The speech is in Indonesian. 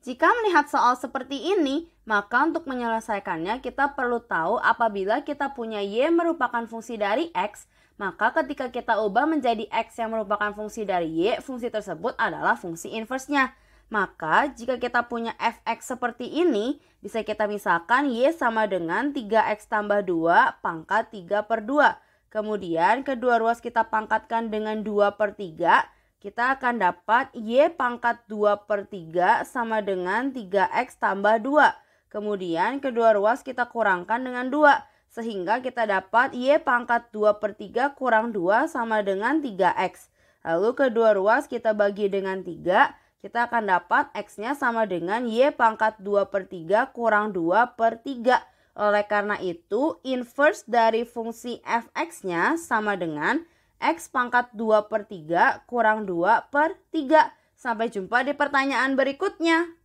Jika melihat soal seperti ini, maka untuk menyelesaikannya kita perlu tahu apabila kita punya Y merupakan fungsi dari X, maka ketika kita ubah menjadi X yang merupakan fungsi dari Y, fungsi tersebut adalah fungsi inversnya. Maka jika kita punya fx seperti ini, bisa kita misalkan Y sama dengan 3x tambah 2 pangkat 3 per 2. Kemudian kedua ruas kita pangkatkan dengan 2 per 3, kita akan dapat Y pangkat 2 per 3 sama dengan 3X tambah 2. Kemudian kedua ruas kita kurangkan dengan 2. Sehingga kita dapat Y pangkat 2 per 3 kurang 2 sama dengan 3X. Lalu kedua ruas kita bagi dengan 3. Kita akan dapat X-nya sama dengan Y pangkat 2 per 3 kurang 2 per 3. Oleh karena itu, inverse dari fungsi fx-nya sama dengan X pangkat 2 per 3 kurang 2 per 3. Sampai jumpa di pertanyaan berikutnya.